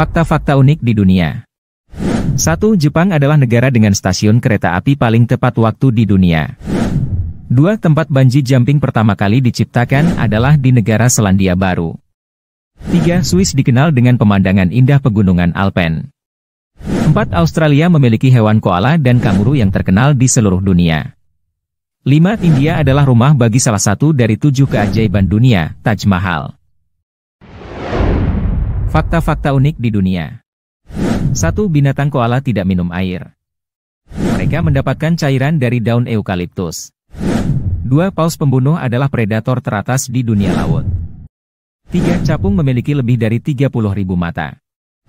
Fakta-fakta unik di dunia 1. Jepang adalah negara dengan stasiun kereta api paling tepat waktu di dunia. Dua tempat banji jumping pertama kali diciptakan adalah di negara Selandia Baru. 3. Swiss dikenal dengan pemandangan indah pegunungan Alpen. 4. Australia memiliki hewan koala dan kanguru yang terkenal di seluruh dunia. 5. India adalah rumah bagi salah satu dari tujuh keajaiban dunia, Taj Mahal. Fakta-fakta unik di dunia. 1. Binatang koala tidak minum air. Mereka mendapatkan cairan dari daun eukaliptus. 2. Paus pembunuh adalah predator teratas di dunia laut. 3. Capung memiliki lebih dari ribu mata.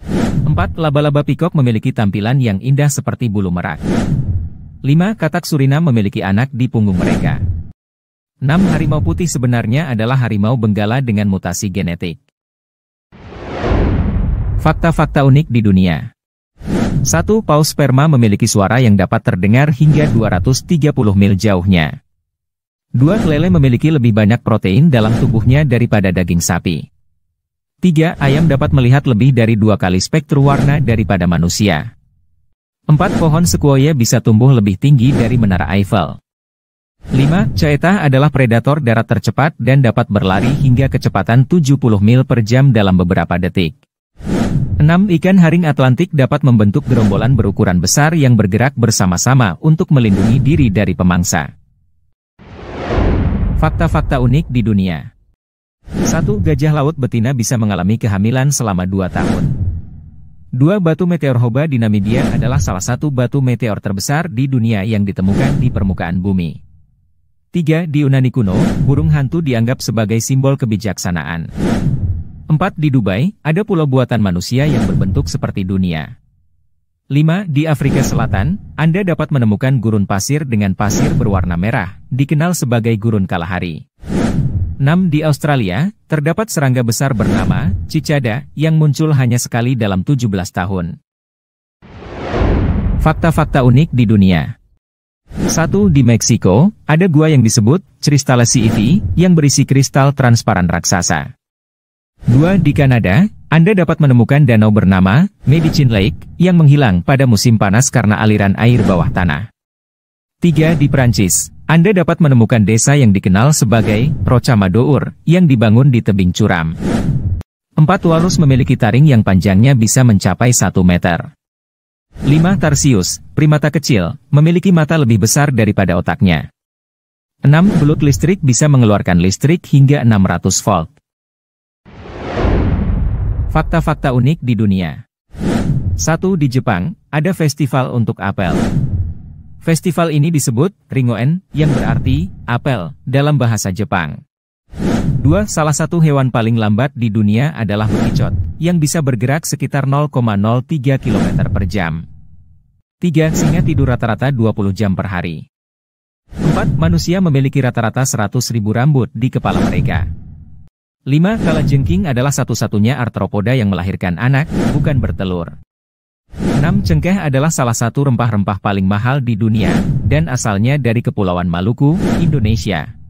4. Laba-laba pikok memiliki tampilan yang indah seperti bulu merak. 5. Katak surina memiliki anak di punggung mereka. 6. Harimau putih sebenarnya adalah harimau benggala dengan mutasi genetik. Fakta-fakta unik di dunia. Satu paus sperma memiliki suara yang dapat terdengar hingga 230 mil jauhnya. Dua lele memiliki lebih banyak protein dalam tubuhnya daripada daging sapi. Tiga ayam dapat melihat lebih dari dua kali spektrum warna daripada manusia. Empat pohon sequoia bisa tumbuh lebih tinggi dari menara Eiffel. 5. Caeta adalah predator darat tercepat dan dapat berlari hingga kecepatan 70 mil per jam dalam beberapa detik. 6 ikan haring Atlantik dapat membentuk gerombolan berukuran besar yang bergerak bersama-sama untuk melindungi diri dari pemangsa. Fakta-fakta unik di dunia. 1. Gajah laut betina bisa mengalami kehamilan selama 2 tahun. Dua batu meteor Hoba di Namibia adalah salah satu batu meteor terbesar di dunia yang ditemukan di permukaan bumi. 3. Di Yunani kuno, burung hantu dianggap sebagai simbol kebijaksanaan. 4. Di Dubai, ada pulau buatan manusia yang berbentuk seperti dunia. 5. Di Afrika Selatan, Anda dapat menemukan gurun pasir dengan pasir berwarna merah, dikenal sebagai gurun kalahari. 6. Di Australia, terdapat serangga besar bernama cicada yang muncul hanya sekali dalam 17 tahun. Fakta-fakta unik di dunia 1. Di Meksiko, ada gua yang disebut Cristales Ivi e yang berisi kristal transparan raksasa. 2. Di Kanada, Anda dapat menemukan danau bernama Medicine Lake yang menghilang pada musim panas karena aliran air bawah tanah. 3. Di Prancis, Anda dapat menemukan desa yang dikenal sebagai Rochamadour yang dibangun di tebing curam. 4. Walrus memiliki taring yang panjangnya bisa mencapai 1 meter. 5. Tarsius, primata kecil, memiliki mata lebih besar daripada otaknya. 6. Belut listrik bisa mengeluarkan listrik hingga 600 volt. Fakta-fakta unik di dunia. 1. Di Jepang, ada festival untuk apel. Festival ini disebut Ringoen, yang berarti apel dalam bahasa Jepang. 2. Salah satu hewan paling lambat di dunia adalah bekicot, yang bisa bergerak sekitar 0,03 km per jam. 3. Singa tidur rata-rata 20 jam per hari. 4. Manusia memiliki rata-rata 100.000 rambut di kepala mereka. Lima Kalajengking adalah satu-satunya arthropoda yang melahirkan anak, bukan bertelur. 6. Cengkeh adalah salah satu rempah-rempah paling mahal di dunia, dan asalnya dari Kepulauan Maluku, Indonesia.